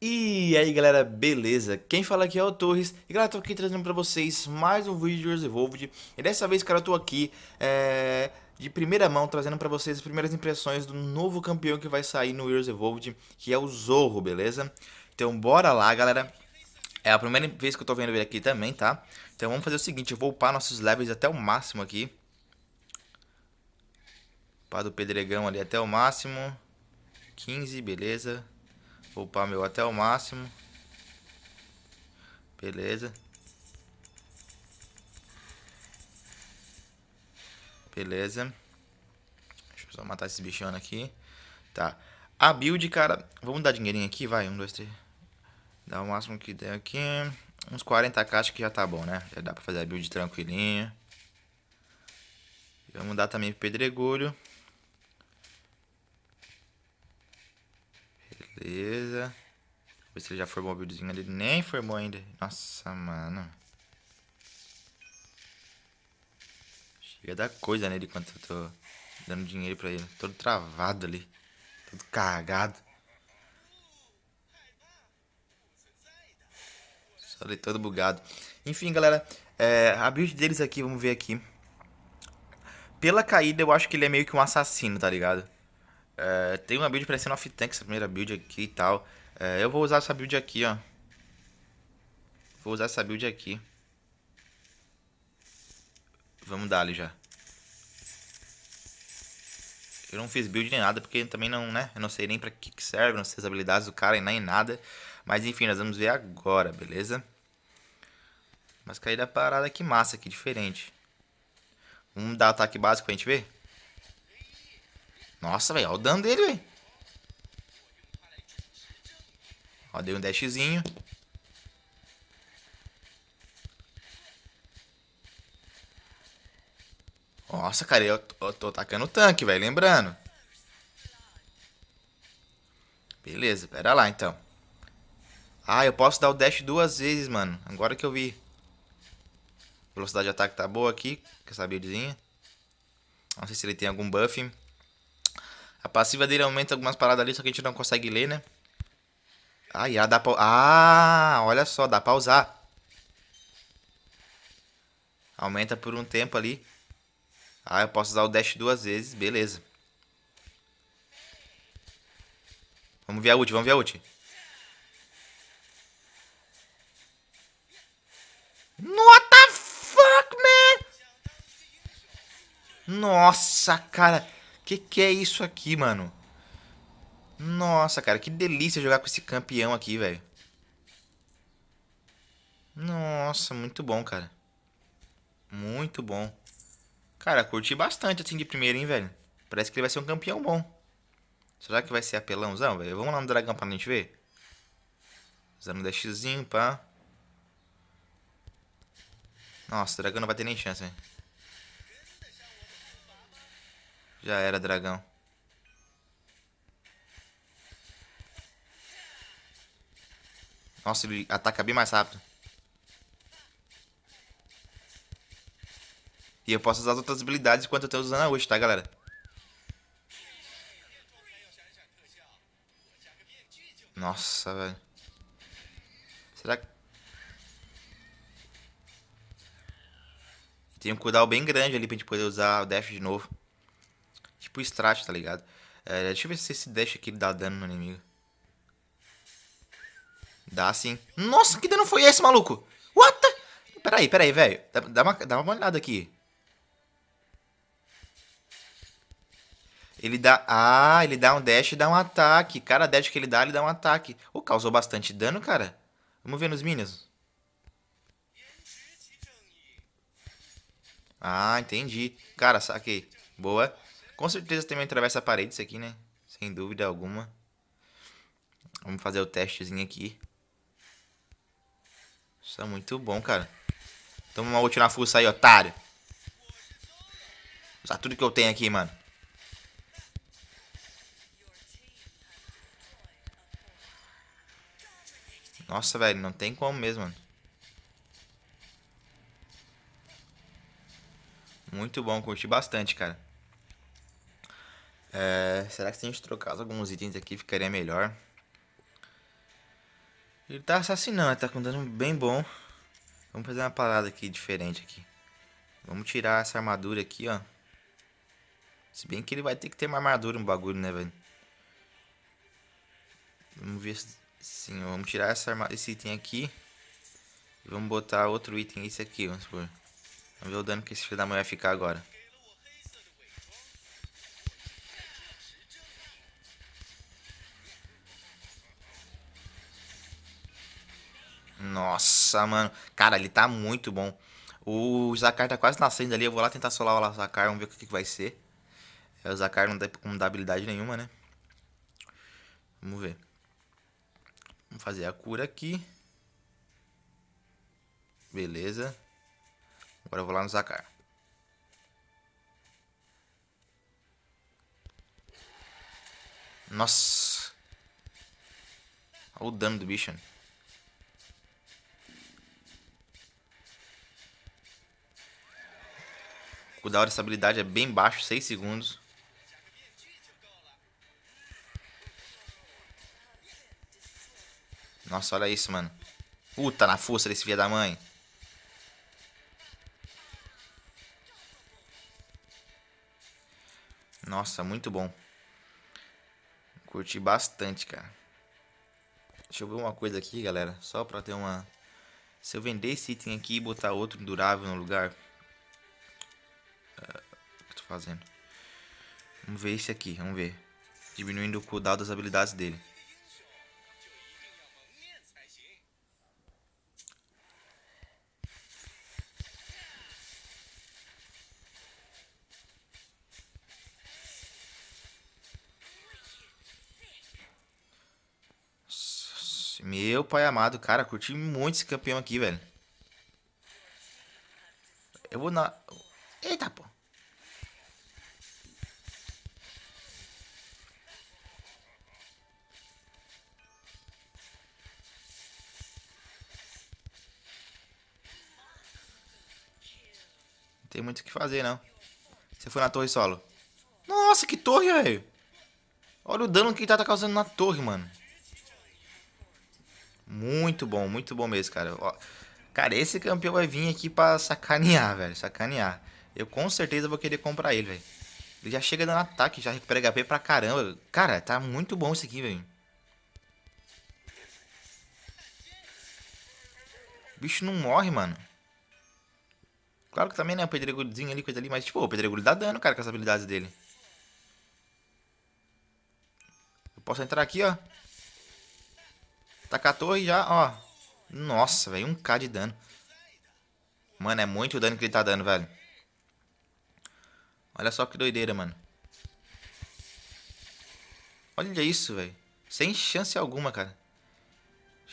E aí galera, beleza? Quem fala aqui é o Torres E galera, tô aqui trazendo pra vocês mais um vídeo de Years Evolved E dessa vez, cara, eu tô aqui é, de primeira mão trazendo pra vocês as primeiras impressões do novo campeão que vai sair no Years Evolved Que é o Zorro, beleza? Então bora lá, galera É a primeira vez que eu tô vendo ele aqui também, tá? Então vamos fazer o seguinte, eu vou upar nossos levels até o máximo aqui Upar do Pedregão ali até o máximo 15, beleza upar meu até o máximo. Beleza. Beleza. Deixa eu só matar esse bichão aqui. Tá. A build, cara... Vamos dar dinheirinho aqui, vai. Um, dois, três. Dá o máximo que der aqui. Uns 40 caixas que já tá bom, né? Já dá pra fazer a build tranquilinha. Vamos dar também pedregulho. Beleza. Vou ver se ele já formou o buildzinho ali. Nem formou ainda. Nossa, mano. Chega da coisa nele enquanto eu tô dando dinheiro pra ele. Todo travado ali. Todo cagado. Só ele todo bugado. Enfim, galera. É, a build deles aqui, vamos ver aqui. Pela caída, eu acho que ele é meio que um assassino, tá ligado? É, tem uma build parecendo off tank, essa primeira build aqui e tal. É, eu vou usar essa build aqui, ó. Vou usar essa build aqui. Vamos dar ali já. Eu não fiz build nem nada, porque também não, né? Eu não sei nem pra que, que serve, não sei as habilidades do cara e nem nada. Mas enfim, nós vamos ver agora, beleza? Mas cair da parada que massa, que diferente. Vamos dar ataque básico pra gente ver? Nossa, velho, olha o dano dele, velho. Ó, dei um dashzinho. Nossa, cara, eu tô, tô atacando o tanque, velho, lembrando. Beleza, pera lá, então. Ah, eu posso dar o dash duas vezes, mano. Agora que eu vi. Velocidade de ataque tá boa aqui. Com essa buildzinha. Não sei se ele tem algum buff. A passiva dele aumenta algumas paradas ali, só que a gente não consegue ler, né? Ah, e dá pra... Ah, olha só, dá pra usar. Aumenta por um tempo ali. Ah, eu posso usar o dash duas vezes, beleza. Vamos ver a ult, vamos ver a ult. What the fuck, man? Nossa, cara. Que que é isso aqui, mano? Nossa, cara, que delícia jogar com esse campeão aqui, velho. Nossa, muito bom, cara. Muito bom. Cara, curti bastante assim de primeiro, hein, velho. Parece que ele vai ser um campeão bom. Será que vai ser apelãozão, velho? Vamos lá no dragão pra gente ver? Usando o dashzinho, pá. Nossa, o dragão não vai ter nem chance, velho. Já era, dragão. Nossa, ele ataca bem mais rápido. E eu posso usar as outras habilidades enquanto eu tô usando a hoje, tá, galera? Nossa, velho. Será que... Tem um cuidado bem grande ali pra gente poder usar o dash de novo tipo strat, tá ligado? É, deixa eu ver se esse dash aqui dá dano no inimigo. Dá sim. Nossa, que dano foi esse, maluco? What the... Peraí, peraí, velho. Dá, uma, dá uma olhada aqui. Ele dá... Ah, ele dá um dash e dá um ataque. Cada dash que ele dá, ele dá um ataque. Oh, causou bastante dano, cara. Vamos ver nos minions. Ah, entendi. Cara, saquei. Boa. Com certeza também atravessa a parede isso aqui, né? Sem dúvida alguma. Vamos fazer o testezinho aqui. Isso é muito bom, cara. Toma uma ult na fuça aí, otário. Usar tudo que eu tenho aqui, mano. Nossa, velho, não tem como mesmo, mano. Muito bom, curti bastante, cara. É, será que se a gente trocasse alguns itens aqui ficaria melhor? Ele tá assassinando, ele tá com dano bem bom. Vamos fazer uma parada aqui diferente aqui. Vamos tirar essa armadura aqui, ó. Se bem que ele vai ter que ter uma armadura, um bagulho, né, velho? Vamos ver se... Sim, vamos tirar essa arma... esse item aqui. E vamos botar outro item, esse aqui, vamos supor. Vamos ver o dano que esse filho da mãe vai ficar agora. Nossa, mano. Cara, ele tá muito bom. O Zakar tá quase nascendo ali. Eu vou lá tentar solar o Zakar, vamos ver o que, que vai ser. É, o Zakar não dá, não dá habilidade nenhuma, né? Vamos ver. Vamos fazer a cura aqui. Beleza. Agora eu vou lá no Zakar. Nossa. Olha o dano do bicho, né? O da hora habilidade é bem baixo, 6 segundos. Nossa, olha isso, mano. Puta na força desse filho da mãe. Nossa, muito bom. Curti bastante, cara. Deixa eu ver uma coisa aqui, galera. Só pra ter uma... Se eu vender esse item aqui e botar outro durável no lugar fazendo. Vamos ver esse aqui, vamos ver. Diminuindo o cooldown das habilidades dele. Meu pai amado, cara, curti muito esse campeão aqui, velho. Eu vou na... Tem muito o que fazer, não. Você foi na torre solo. Nossa, que torre, velho. Olha o dano que ele tá, tá causando na torre, mano. Muito bom, muito bom mesmo, cara. Ó, cara, esse campeão vai vir aqui pra sacanear, velho. Sacanear. Eu com certeza vou querer comprar ele, velho. Ele já chega dando ataque, já recupera HP pra caramba. Cara, tá muito bom isso aqui, velho. O bicho não morre, mano. Claro que também, né? O pedregulhozinho ali, coisa ali. Mas, tipo, o pedregulho dá dano, cara, com as habilidades dele. Eu posso entrar aqui, ó. Tacar a torre já, ó. Nossa, velho. 1k de dano. Mano, é muito o dano que ele tá dando, velho. Olha só que doideira, mano. Olha isso, velho. Sem chance alguma, cara.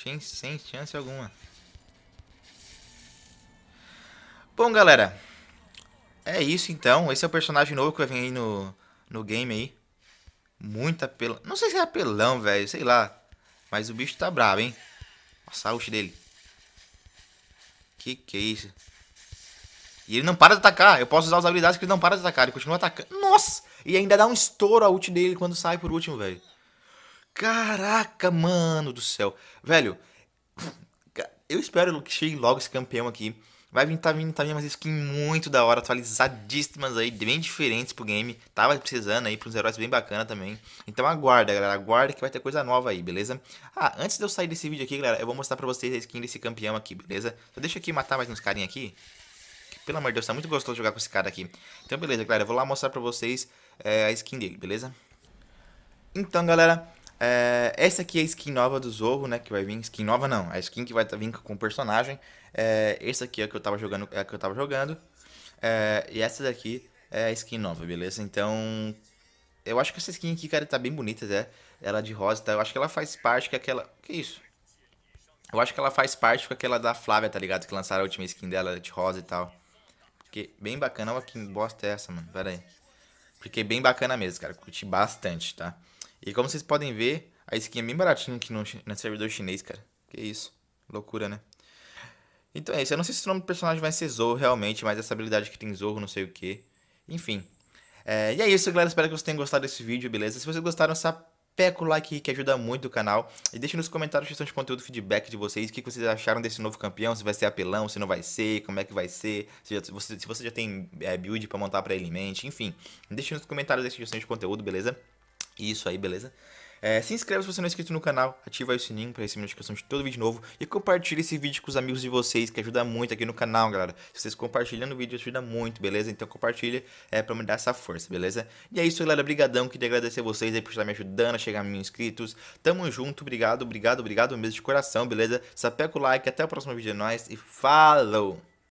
Sem, sem chance alguma. Bom, galera. É isso então. Esse é o personagem novo que vai vir aí no, no game aí. Muito apelão. Não sei se é apelão, velho. Sei lá. Mas o bicho tá brabo, hein? A saúde dele. Que que é isso? E ele não para de atacar. Eu posso usar as habilidades que ele não para de atacar. Ele continua atacando. Nossa! E ainda dá um estouro a ult dele quando sai por último, velho. Caraca, mano do céu. Velho, eu espero que chegue logo esse campeão aqui. Vai vir, tá vindo, tá vindo umas skins muito da hora, atualizadíssimas aí, bem diferentes pro game. Tava precisando aí pros heróis bem bacana também. Então aguarda, galera, aguarda que vai ter coisa nova aí, beleza? Ah, antes de eu sair desse vídeo aqui, galera, eu vou mostrar pra vocês a skin desse campeão aqui, beleza? Só deixa aqui matar mais uns carinha aqui. Pelo amor de Deus, tá muito gostoso jogar com esse cara aqui. Então beleza, galera, eu vou lá mostrar pra vocês é, a skin dele, beleza? Então, galera, é, essa aqui é a skin nova do Zorro, né? Que vai vir. Skin nova não, é a skin que vai tá, vir com o personagem. É, essa aqui é a que eu tava jogando. É a que eu tava jogando. É, e essa daqui é a skin nova, beleza? Então. Eu acho que essa skin aqui, cara, tá bem bonita, né? Ela de rosa, tá? Eu acho que ela faz parte com aquela. Que isso? Eu acho que ela faz parte com aquela da Flávia, tá ligado? Que lançaram a última skin dela é de rosa e tal. Porque bem bacana. Olha que bosta é essa, mano. Pera aí. Porque é bem bacana mesmo, cara. Curti bastante, tá? E como vocês podem ver, a skin é bem baratinha aqui no, no servidor chinês, cara. Que isso. Loucura, né? Então é isso. Eu não sei se o nome do personagem vai ser Zorro realmente, mas essa habilidade que tem Zorro, não sei o que. Enfim. É, e é isso, galera. Espero que vocês tenham gostado desse vídeo, beleza? Se vocês gostaram, sapeca o like que ajuda muito o canal. E deixe nos comentários questões de conteúdo, feedback de vocês. O que vocês acharam desse novo campeão? Se vai ser apelão, se não vai ser, como é que vai ser. Se, já, se, você, se você, já tem é, build pra montar pra ele em mente. Enfim, deixe nos comentários as sugestões de conteúdo, beleza? Isso aí, beleza? É, se inscreva se você não é inscrito no canal, ativa o sininho para receber notificação de todo vídeo novo e compartilhe esse vídeo com os amigos de vocês, que ajuda muito aqui no canal, galera. Se vocês compartilhando o vídeo ajuda muito, beleza? Então compartilha é, para me dar essa força, beleza? E é isso, galera. Obrigadão. Queria agradecer vocês aí por estar me ajudando a chegar a mil inscritos. Tamo junto. Obrigado, obrigado, obrigado mesmo de coração, beleza? Sapeca o like. Até o próximo vídeo de é nós e falou!